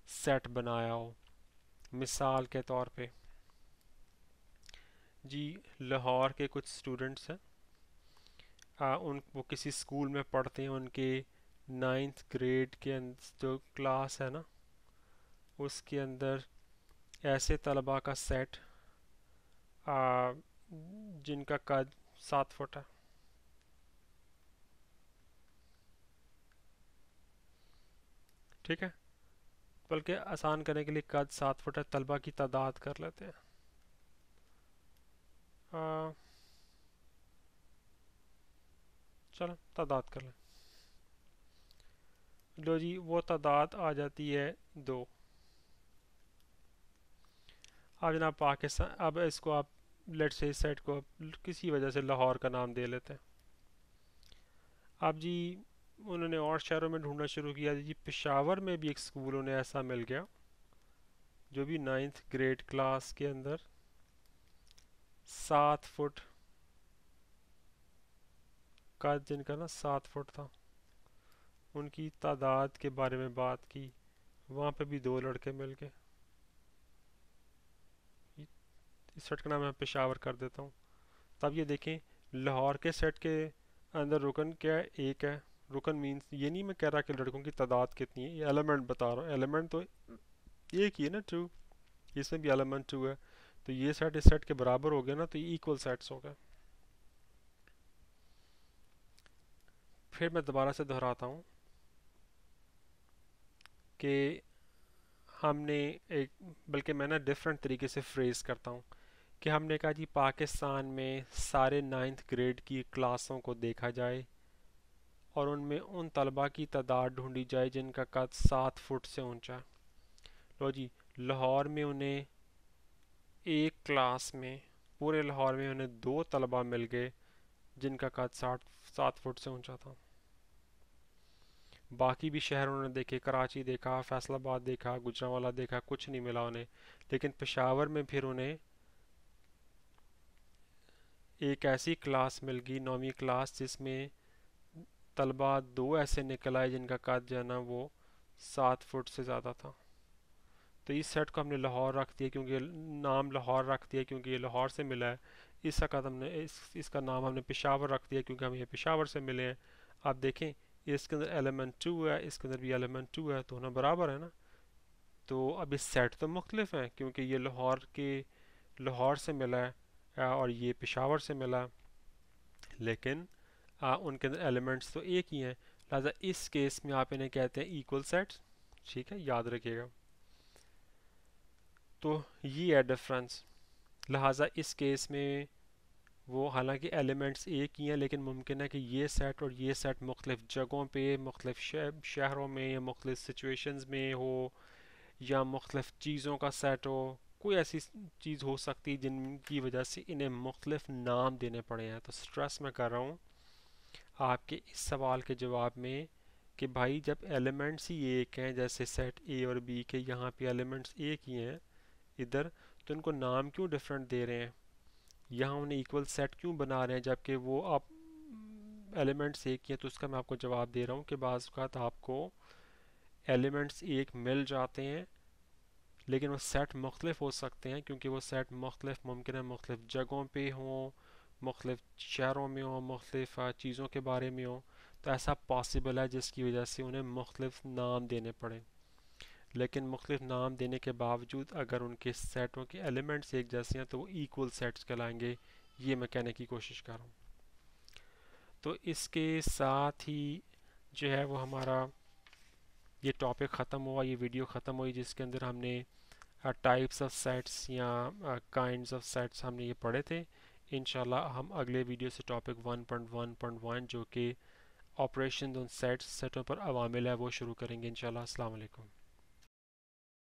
सेट बनाया हो मिसाल के तौर पे जी लाहौर के कुछ स्टूडेंट्स हैं उन वो किसी स्कूल में पढ़ते हैं उनके नाइन्थ ग्रेड के अं, जो क्लास है ना उसके अंदर ऐसे तलबा का सेट आ, जिनका कद सात फुट है ठीक है बल्कि आसान करने के लिए कद सात फुट है तलबा की तादाद कर लेते हैं चलो तादाद कर लें लो जी वो तादाद आ जाती है दो अब जनाब पाकिस्तान अब इसको आप लेट से सेट को किसी वजह से लाहौर का नाम दे लेते हैं अब जी उन्होंने और शहरों में ढूंढना शुरू किया जी पेशावर में भी एक स्कूल उन्हें ऐसा मिल गया जो भी नाइन्थ ग्रेड क्लास के अंदर सात फुट का जिनका ना सात फुट था उनकी तादाद के बारे में बात की वहाँ पे भी दो लड़के मिल गए इस सेट का नाम मैं पेशावर कर देता हूँ तब ये देखें लाहौर के सेट के अंदर रुकन क्या एक है रुकन मीन्स ये नहीं मैं कह रहा कि लड़कों की तादाद कितनी है ये एलिमेंट बता रहा हूँ एलिमेंट तो एक ही है ना टू इसमें भी एलिमेंट टू है तो ये सेट इस सेट के बराबर हो गया ना तो ये इक्वल सेट्स हो गए फिर मैं दोबारा से दोहराता हूँ कि हमने एक बल्कि मैं ना डिफरेंट तरीके से फ्रेज़ करता हूँ कि हमने कहा जी पाकिस्तान में सारे नाइन्थ ग्रेड की क्लासों को देखा जाए और उनमें उन तलबा की तादाद ढूंढी जाए जिनका कद सात फुट से ऊंचा लो जी लाहौर में उन्हें एक क्लास में पूरे लाहौर में उन्हें दो तलबा मिल गए जिनका कद साठ सात फुट से ऊंचा था बाकी भी शहर उन्होंने देखे कराची देखा फैसलाबाद देखा गुजरावाला देखा कुछ नहीं मिला उन्हें लेकिन पेशावर में फिर उन्हें एक ऐसी क्लास मिल गई नौवीं क्लास जिसमें तलबा दो ऐसे निकल आए जिनका कद जो है ना वो सात फुट से ज़्यादा था तो इस सेट को हमने लाहौर रख दिया क्योंकि नाम लाहौर रख दिया क्योंकि ये लाहौर से मिला है इसका कद हमने इस, इसका नाम हमने पेशावर रख दिया क्योंकि हम ये पेशावर से मिले हैं आप देखें इसके अंदर एलिमेंट टू है इसके अंदर भी एलिमेंट टू है तो ना बराबर है ना तो अब इस सेट तो मुख्तलिफ हैं क्योंकि ये लाहौर के लाहौर से मिला है और ये पेशावर से मिला है लेकिन आ, हाँ, उनके अंदर एलिमेंट्स तो एक ही हैं लिहाजा इस केस में आप इन्हें कहते हैं इक्वल सेट ठीक है याद रखिएगा तो ये है डिफरेंस लिहाजा इस केस में वो हालांकि एलिमेंट्स एक ही हैं लेकिन मुमकिन है कि ये सेट और ये सेट मुख्तलिफ़ जगहों पे मुख्तलिफ़ शहरों में या मुख्तलिफ़ सिचुएशंस में हो या मुख्तलिफ़ चीज़ों का सेट हो कोई ऐसी चीज़ हो सकती है जिनकी वजह से इन्हें मुख्तलिफ़ नाम देने पड़े हैं तो स्ट्रेस मैं कर रहा हूँ आपके इस सवाल के जवाब में कि भाई जब एलिमेंट्स ही एक हैं जैसे सेट ए और बी के यहाँ पे एलिमेंट्स एक ही हैं इधर तो उनको नाम क्यों डिफरेंट दे रहे हैं यहाँ उन्हें इक्वल सेट क्यों बना रहे हैं जबकि वो आप एलिमेंट्स एक ही हैं तो उसका मैं आपको जवाब दे रहा हूँ कि बाज़ आपको एलिमेंट्स एक मिल जाते हैं लेकिन वो सेट मुख्तलिफ हो सकते हैं क्योंकि वो सेट मुख्तलिफ मुमकिन है मुख्तलिफ जगहों पे हों मुख्तफ शहरों में हों मुख्तलिफ चीज़ों के बारे में हों तो ऐसा पॉसिबल है जिसकी वजह से उन्हें मुख्तफ नाम देने पड़े लेकिन मुख्तफ़ नाम देने के बावजूद अगर उनके सेटों के एलिमेंट्स एक जैसे हैं तो वो इक्वल सेट्स कहलाएंगे ये मैं कहने की कोशिश कर रहा हूँ तो इसके साथ ही जो है वो हमारा ये टॉपिक ख़त्म हुआ ये वीडियो ख़त्म हुई जिसके अंदर हमने टाइप्स ऑफ सेट्स या काइंड ऑफ सेट्स हमने ये पढ़े थे इन हम अगले वीडियो से टॉपिक 1.1.1 जो कि ऑपरेशन ऑन सेट्स सेटों पर अवामिल है वो शुरू करेंगे इन शाला